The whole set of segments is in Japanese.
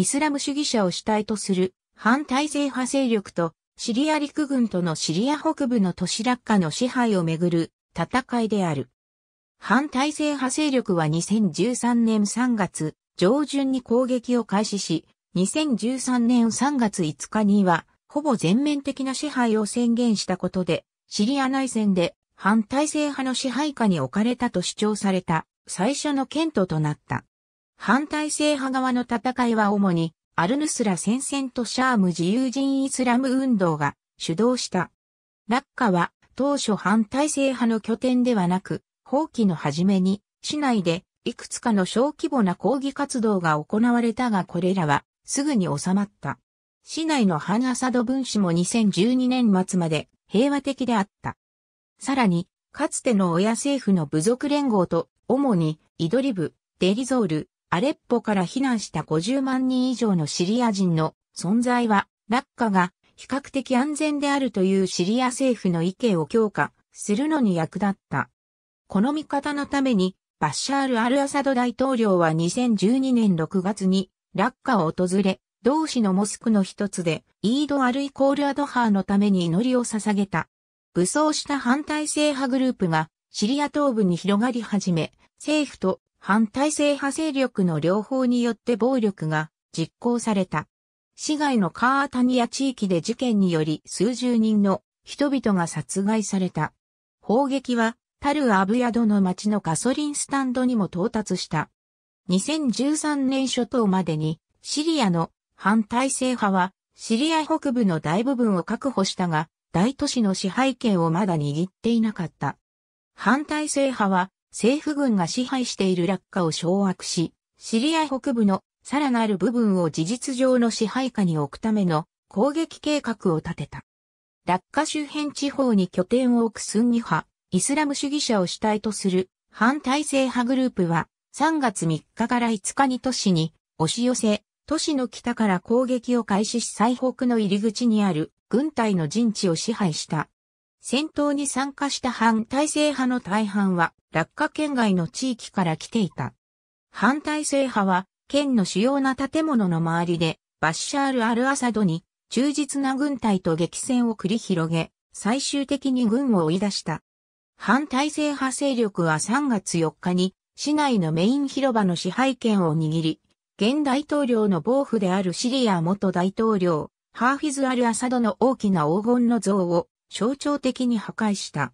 イスラム主義者を主体とする反体制派勢力とシリア陸軍とのシリア北部の都市落下の支配をめぐる戦いである。反体制派勢力は2013年3月上旬に攻撃を開始し、2013年3月5日には、ほぼ全面的な支配を宣言したことで、シリア内戦で反体制派の支配下に置かれたと主張された最初の検討となった。反体制派側の戦いは主に、アルヌスラ戦線とシャーム自由人イスラム運動が主導した。ラッカは当初反体制派の拠点ではなく、放棄の初めに市内でいくつかの小規模な抗議活動が行われたがこれらはすぐに収まった。市内のハアサド分子も2012年末まで平和的であった。さらに、かつての親政府の部族連合と主にイドリブ、デリゾール、アレッポから避難した50万人以上のシリア人の存在は、落下が比較的安全であるというシリア政府の意見を強化するのに役立った。この見方のために、バッシャール・アル・アサド大統領は2012年6月に、落下を訪れ、同市のモスクの一つで、イード・アル・イコール・アドハーのために祈りを捧げた。武装した反対制派グループが、シリア東部に広がり始め、政府と反体制派勢力の両方によって暴力が実行された。市外のカータニア地域で事件により数十人の人々が殺害された。砲撃はタル・アブヤドの町のガソリンスタンドにも到達した。2013年初頭までにシリアの反体制派はシリア北部の大部分を確保したが大都市の支配権をまだ握っていなかった。反体制派は政府軍が支配している落下を掌握し、シリア北部のさらなる部分を事実上の支配下に置くための攻撃計画を立てた。落下周辺地方に拠点を置くスンニ派、イスラム主義者を主体とする反体制派グループは3月3日から5日に都市に押し寄せ、都市の北から攻撃を開始し最北の入り口にある軍隊の陣地を支配した。戦闘に参加した反体制派の大半は、落下圏外の地域から来ていた。反体制派は、県の主要な建物の周りで、バッシャール・アル・アサドに、忠実な軍隊と激戦を繰り広げ、最終的に軍を追い出した。反体制派勢力は3月4日に、市内のメイン広場の支配権を握り、現大統領の暴父であるシリア元大統領、ハーフィズ・アル・アサドの大きな黄金の像を象徴的に破壊した。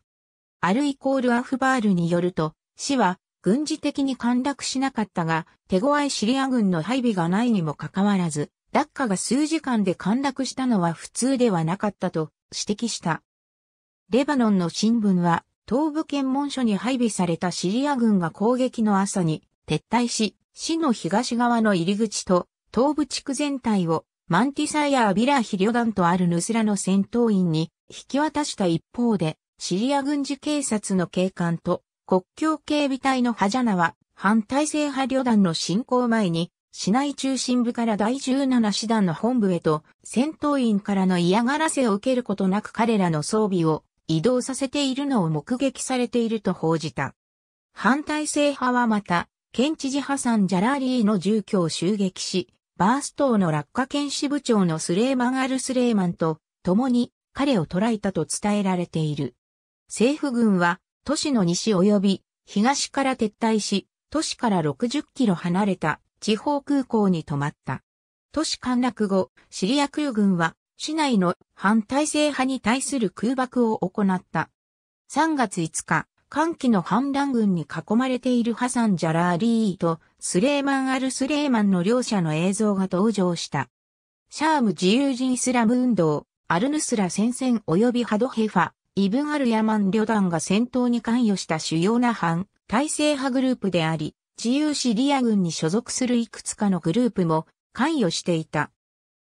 アルイコール・アフバールによると、市は軍事的に陥落しなかったが、手強いシリア軍の配備がないにもかかわらず、落下が数時間で陥落したのは普通ではなかったと指摘した。レバノンの新聞は、東部検問所に配備されたシリア軍が攻撃の朝に撤退し、市の東側の入り口と東部地区全体をマンティサイア・アビラ・ヒリョダンとあるヌスラの戦闘員に引き渡した一方で、シリア軍事警察の警官と国境警備隊のハジャナは反体制派旅団の進行前に市内中心部から第17師団の本部へと戦闘員からの嫌がらせを受けることなく彼らの装備を移動させているのを目撃されていると報じた。反体制派はまた、県知事派さんジャラーリーの住居を襲撃し、バース島の落下県視部長のスレーマン・アル・スレーマンと共に彼を捕らえたと伝えられている。政府軍は都市の西及び東から撤退し、都市から60キロ離れた地方空港に止まった。都市陥落後、シリア空軍は市内の反体制派に対する空爆を行った。3月5日、歓喜の反乱軍に囲まれているハサン・ジャラーリーとスレーマン・アル・スレーマンの両者の映像が登場した。シャーム自由人イスラム運動アルヌスラ戦線及びハドヘファ、イブンアルヤマン旅団が戦闘に関与した主要な反体制派グループであり、自由シリア軍に所属するいくつかのグループも関与していた。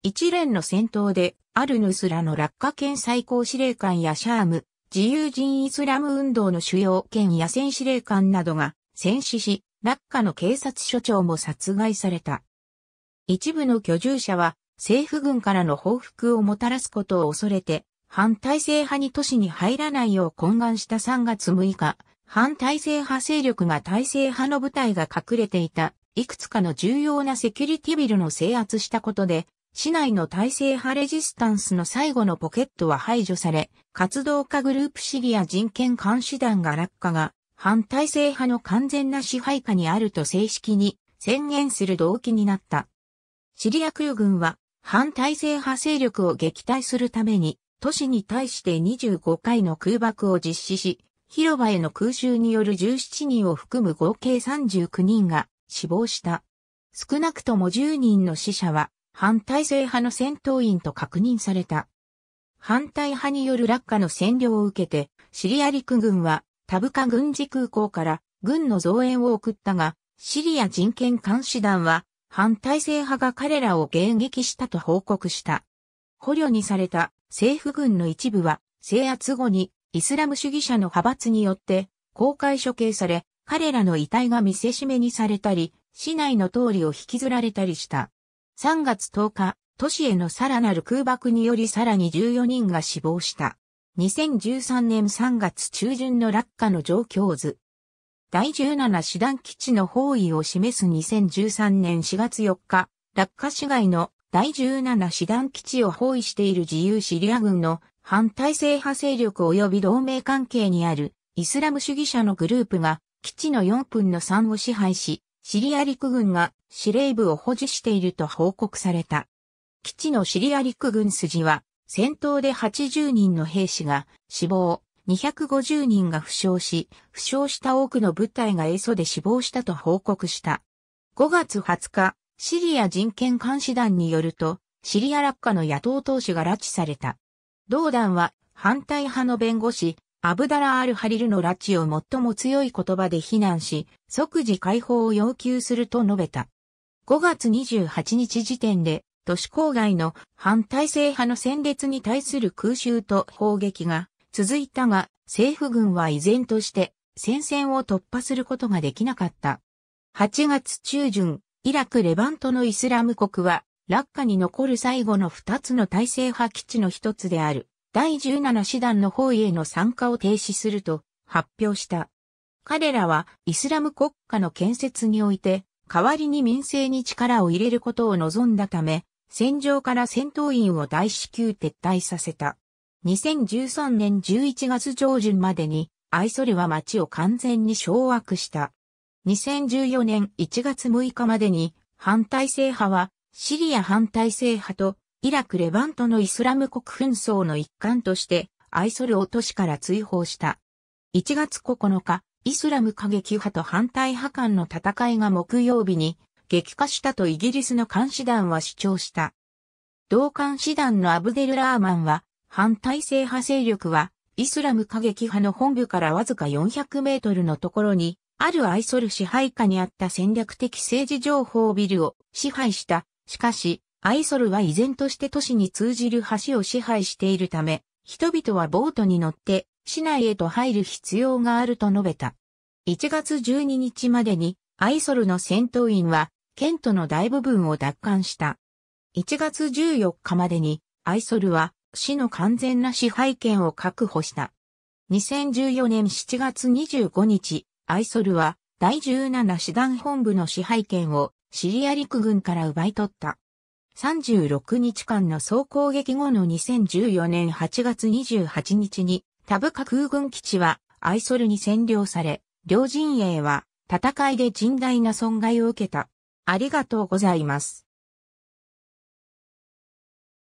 一連の戦闘で、アルヌスラの落下剣最高司令官やシャーム、自由人イスラム運動の主要県や戦司令官などが戦死し、落下の警察署長も殺害された。一部の居住者は政府軍からの報復をもたらすことを恐れて、反体制派に都市に入らないよう懇願した3月6日、反体制派勢力が体制派の部隊が隠れていた、いくつかの重要なセキュリティビルの制圧したことで、市内の体制派レジスタンスの最後のポケットは排除され、活動家グループシリア人権監視団が落下が、反体制派の完全な支配下にあると正式に宣言する動機になった。シリア空軍は反体制派勢力を撃退するために、都市に対して25回の空爆を実施し、広場への空襲による17人を含む合計39人が死亡した。少なくとも10人の死者は反体制派の戦闘員と確認された。反対派による落下の占領を受けて、シリア陸軍はタブカ軍事空港から軍の増援を送ったが、シリア人権監視団は反体制派が彼らを迎撃したと報告した。捕虜にされた政府軍の一部は制圧後にイスラム主義者の派閥によって公開処刑され、彼らの遺体が見せしめにされたり、市内の通りを引きずられたりした。3月10日、都市へのさらなる空爆によりさらに14人が死亡した。2013年3月中旬の落下の状況図。第17師団基地の方位を示す2013年4月4日、落下市街の第17師団基地を包囲している自由シリア軍の反体制派勢力及び同盟関係にあるイスラム主義者のグループが基地の4分の3を支配し、シリア陸軍が司令部を保持していると報告された。基地のシリア陸軍筋は戦闘で80人の兵士が死亡、250人が負傷し、負傷した多くの部隊がエソで死亡したと報告した。5月20日、シリア人権監視団によると、シリア落下の野党党首が拉致された。同団は反対派の弁護士、アブダラ・アル・ハリルの拉致を最も強い言葉で非難し、即時解放を要求すると述べた。5月28日時点で、都市郊外の反体制派の戦列に対する空襲と砲撃が続いたが、政府軍は依然として戦線を突破することができなかった。8月中旬、イラク・レバントのイスラム国は、落下に残る最後の2つの体制派基地の一つである、第17師団の方への参加を停止すると発表した。彼らはイスラム国家の建設において、代わりに民政に力を入れることを望んだため、戦場から戦闘員を大至急撤退させた。2013年11月上旬までに、アイソルは町を完全に掌握した。2014年1月6日までに、反体制派は、シリア反体制派と、イラク・レバントのイスラム国紛争の一環として、アイソルを都市から追放した。1月9日、イスラム過激派と反対派間の戦いが木曜日に激化したとイギリスの監視団は主張した。同監視団のアブデル・ラーマンは反体制派勢力は、イスラム過激派の本部からわずか400メートルのところに、あるアイソル支配下にあった戦略的政治情報ビルを支配した。しかし、アイソルは依然として都市に通じる橋を支配しているため、人々はボートに乗って市内へと入る必要があると述べた。1月12日までにアイソルの戦闘員はケントの大部分を奪還した。1月14日までにアイソルは市の完全な支配権を確保した。2014年7月25日、アイソルは第17師団本部の支配権をシリア陸軍から奪い取った。36日間の総攻撃後の2014年8月28日にタブカ空軍基地はアイソルに占領され、両陣営は戦いで甚大な損害を受けた。ありがとうございます。